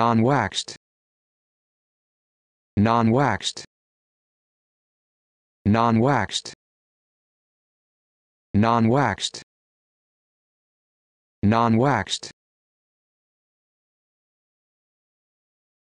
non-waxed non-waxed non-waxed non-waxed non-waxed